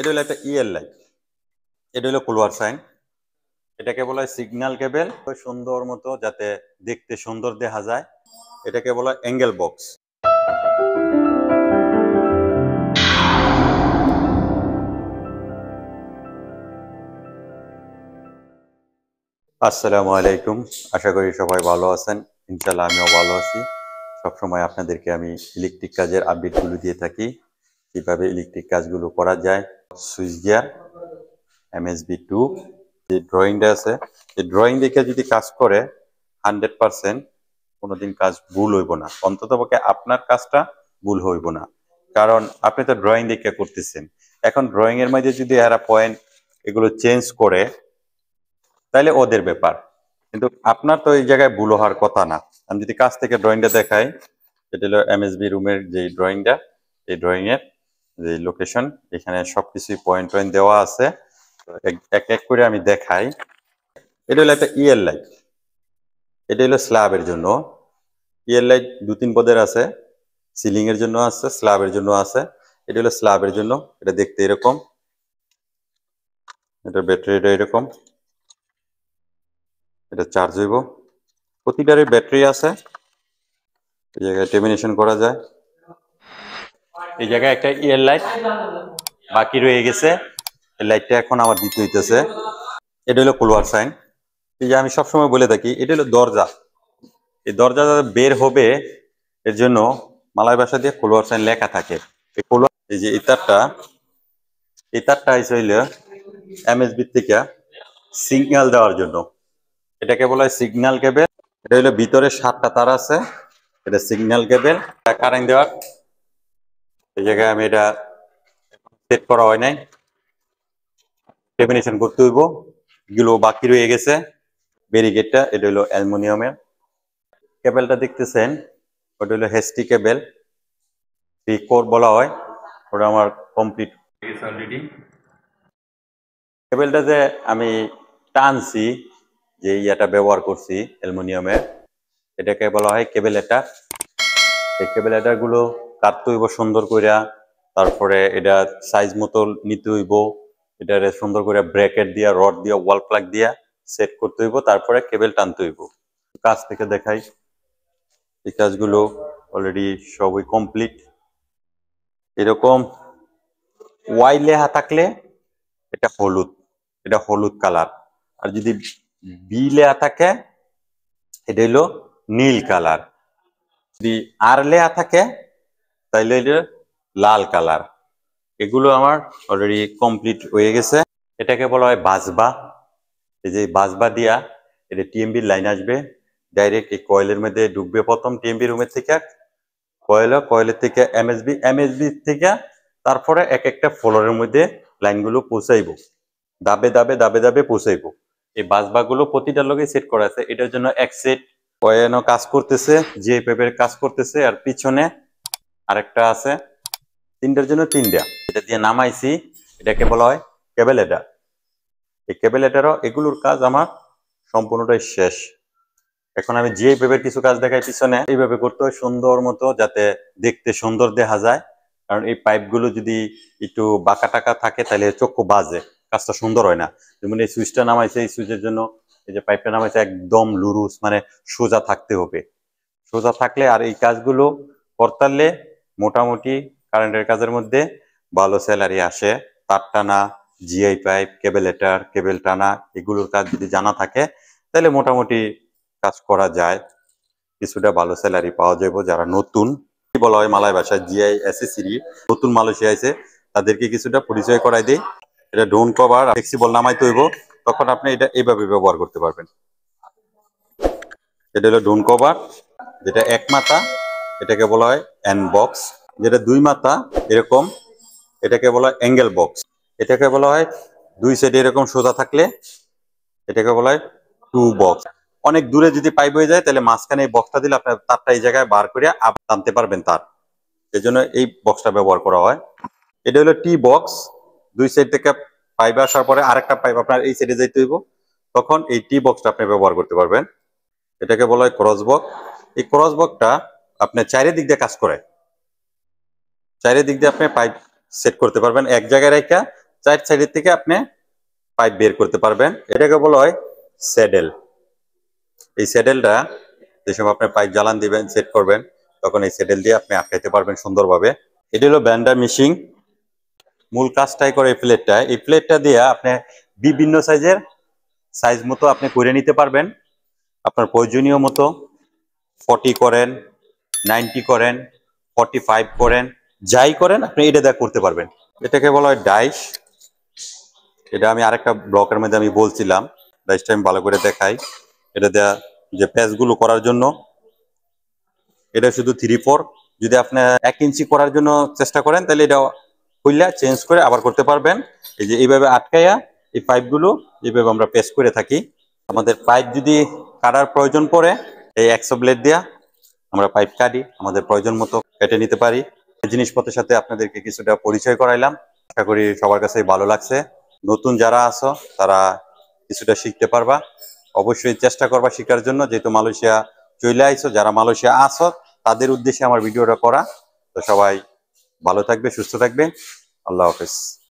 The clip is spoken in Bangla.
এটা হলো একটা ইএল e লাইট এটা হলো কুলোয়ার সাইন এটাকে বলা হয় সিগন্যাল কেবেল সুন্দর মতো যাতে দেখতে সুন্দর দেখা যায় এটাকে বলা হয় অ্যাঙ্গেল বক্স আসসালামু আলাইকুম আশা করি সবাই ভালো আছেন ইনশাল্লাহ আমিও ভালো আছি সবসময় আপনাদেরকে আমি ইলেকট্রিক কাজের আপডেটগুলো দিয়ে থাকি কিভাবে ইলেকট্রিক কাজগুলো করা যায় সুইচ গিয়ার এমএসবি টু যে ড্রয়িংটা আছে এই ড্রয়িং দেখে যদি কাজ করে হান্ড্রেড পারসেন্ট কোনোদিন কাজ ভুল হইব না অন্তত পক্ষে আপনার কাজটা ভুল হইব না কারণ আপনি তো ড্রয়িং দেখে করতেছেন এখন ড্রয়িং এর মধ্যে যদি এরা পয়েন্ট এগুলো চেঞ্জ করে তাহলে ওদের ব্যাপার কিন্তু আপনার তো এই জায়গায় ভুল হওয়ার কথা না আমি যদি কাজ থেকে ড্রয়িংটা দেখাই এটা হলো এমএসবি রুমের যে ড্রয়িংটা এই ড্রয়িং এর যে লোকেশন এখানে সবকিছু পয়েন্ট পয়েন্ট দেওয়া আছে এক এক করে আমি দেখাই এটা হলো একটা ইয়ার e লাইট এটা হলো স্ল্যাবের জন্য ইয়ার e লাইট দু তিন পদের আছে সিলিং এর জন্য আছে স্ল্যাবের জন্য আছে এটা হলো স্ল্যাবের জন্য এটা দেখতে এরকম এটা ব্যাটারিটা এরকম এটা চার্জ হইব প্রতিটারই ব্যাটারি আছে এই জায়গায় টেমিনেশন করা যায় এই জায়গায় একটা ইয়ার লাইট বাকি রয়ে গেছে এই লাইটটা এখন আমার দিতে হইতেছে এটা হলো কুলোয়ার সাইন এই যে আমি সবসময় বলে থাকি এটা হলো দরজা এই দরজা যাতে বের হবে এর জন্য মালায় বাসা দিয়ে কুলোয়ার সাইন লেখা থাকে এই কুলোয়ার এই যে ইতারটা ইতারটা এই তারটা হইলো এমএসবি থেকে সিগন্যাল দেওয়ার জন্য এটাকে বলা হয় সিগন্যাল কেবেল এটা হলো ভিতরে সাতটা তার আছে এটা সিগন্যাল কেবেল কারেন্ট দেওয়ার এই জায়গায় আমি এটা সেট করা হয় নাই লেমিনেশন করতে হইব এগুলো বাকি রয়ে গেছে ব্যারিকেডটা এটা হলো অ্যালমোনিয়ামের কেবেলটা দেখতেছেন ওটা হলো হেস্টি কেবেল কোর বলা হয় ওটা আমার কমপ্লিট হয়ে গেছে অলরেডি কেবেলটা যে আমি টানছি যে ইয়াটা ব্যবহার করছি অ্যালমোনিয়ামের এটাকে বলা হয় কেবেল এটা এই কেবেল গুলো কাটতেইব সুন্দর কইরা তারপরে এটা সাইজ মতো নিতে হইব এটা সুন্দর করে ব্র্যাকেট দিয়া রড দিয়া ওয়াল প্লাগ দিয়া সেট করতে হইব তারপরে কেবেল টানতে হইব কাজ থেকে দেখাই এই কাজগুলো অলরেডি সবই কমপ্লিট এরকম ওয়াই লেহা থাকলে এটা হলুদ এটা হলুদ কালার আর যদি বি লেহা থাকে এটা হইল নীল কালার যদি আর লেহা থাকে তাইলে লাল কালার এগুলো আমার অলরেডি কমপ্লিট হয়ে গেছে এটাকে বলা হয় বাজবা এই যে বাজবা দিয়া এটা টিএমবির লাইন আসবে ডাইরেক্ট এই কয়েলের মধ্যে ডুববে প্রথম টিএমবি রুমের থেকে কয়েল কয়েলের থেকে এমএসবি এমএসবি থেকে তারপরে এক একটা ফ্লোরের মধ্যে লাইনগুলো পৌঁছাইব দাবে দাবে দাবে দাবে পৌঁছাইব এই বাজবাগুলো প্রতিটা লোকে সেট করা আছে এটার জন্য এক সেট কয়েন কাজ করতেছে যে পেপের কাজ করতেছে আর পিছনে আরেকটা আছে তিনটার জন্য তিনটা এটা দিয়ে নামাইছি এটাকে বলা হয় এটা এই এটারও এগুলোর কাজ আমার সম্পূর্ণটাই শেষ এখন আমি যে ভেবে কিছু কাজ দেখাই পিছনে এইভাবে করতে হয় সুন্দর মতো যাতে দেখতে সুন্দর দেখা যায় কারণ এই পাইপগুলো যদি একটু বাঁকা টাকা থাকে তাহলে চক্ষু বাজে কাজটা সুন্দর হয় না যেমন এই সুইচটা নামাইছে এই সুইচের জন্য এই যে পাইপটা নামাইছে একদম লুরুস মানে সোজা থাকতে হবে সোজা থাকলে আর এই কাজগুলো করতালে মোটামুটি কারেন্টের কাজের মধ্যে ভালো স্যালারি আসে তার টানা জিআই পাইপ কেবেল এটার কেবেল টানা এগুলোর কাজ যদি জানা থাকে তাহলে মোটামুটি কাজ করা যায় কিছুটা ভালো স্যালারি পাওয়া যাবে যারা নতুন বলা হয় মালায় ভাষায় জিআই এসএসসি নতুন মালয়েশিয়া আছে তাদেরকে কিছুটা পরিচয় করাই দেয় এটা ডোন কভার ফ্লেক্সিবল নামাই তৈব তখন আপনি এটা এইভাবে ব্যবহার করতে পারবেন এটা হলো ডোন কভার যেটা এক মাথা এটাকে বলা হয় অ্যান্ড বক্স যেটা দুই মাথা এরকম এটাকে বলা হয় অ্যাঙ্গেল বক্স এটাকে বলা হয় দুই সাইডে এরকম সোজা থাকলে এটাকে বলা হয় টু বক্স অনেক দূরে যদি পাইপ হয়ে যায় তাহলে মাঝখানে এই বক্সটা দিলে আপনার তারটা এই জায়গায় বার করে আপ টানতে পারবেন তার এই জন্য এই বক্সটা ব্যবহার করা হয় এটা হলো টি বক্স দুই সাইড থেকে পাইপ আসার পরে আরেকটা পাইপ আপনার এই সাইডে যাইতে হইব তখন এই টি বক্সটা আপনি ব্যবহার করতে পারবেন এটাকে বলা হয় ক্রস বক এই ক্রস বকটা আপনার চারিদিক দিক দিয়ে কাজ করে চারিদিক দিক দিয়ে আপনি পাইপ সেট করতে পারবেন এক জায়গায় রেখা চার সাইডের থেকে আপনি পাইপ বের করতে পারবেন এটাকে বলা হয় স্যাডেল এই স্যাডেলটা যেসব আপনি পাইপ জ্বালান দিবেন সেট করবেন তখন এই স্যাডেল দিয়ে আপনি আটকাইতে পারবেন সুন্দরভাবে এটি হলো ব্যান্ডার মিশিং মূল কাজটাই করে এই প্লেটটা এই প্লেটটা দিয়ে আপনি বিভিন্ন সাইজের সাইজ মতো আপনি করে নিতে পারবেন আপনার প্রয়োজনীয় মতো ফটি করেন নাইনটি করেন ফর্টি ফাইভ করেন যাই করেন আপনি এটা দেখ করতে পারবেন এটাকে বলা হয় ডাইস এটা আমি আরেকটা ব্লকের মধ্যে আমি বলছিলাম ডাইসটা আমি ভালো করে দেখাই এটা দেয়া যে প্যাচগুলো করার জন্য এটা শুধু থ্রি ফোর যদি আপনি এক ইঞ্চি করার জন্য চেষ্টা করেন তাহলে এটা খুললা চেঞ্জ করে আবার করতে পারবেন এই যে এইভাবে আটকাইয়া এই পাইপগুলো এইভাবে আমরা পেস্ট করে থাকি আমাদের পাইপ যদি কাটার প্রয়োজন পড়ে এই একশো ব্লেড দেওয়া আমরা পাইপ কাটি আমাদের প্রয়োজন মতো কেটে নিতে পারি জিনিসপত্রের সাথে আপনাদেরকে কিছুটা পরিচয় করাইলাম আশা করি সবার কাছে ভালো লাগছে নতুন যারা আছো তারা কিছুটা শিখতে পারবা অবশ্যই চেষ্টা করবা শেখার জন্য যেহেতু মালয়েশিয়া চলে আইসো যারা মালয়েশিয়া আসো তাদের উদ্দেশ্যে আমার ভিডিওটা করা তো সবাই ভালো থাকবে সুস্থ থাকবে আল্লাহ হাফেজ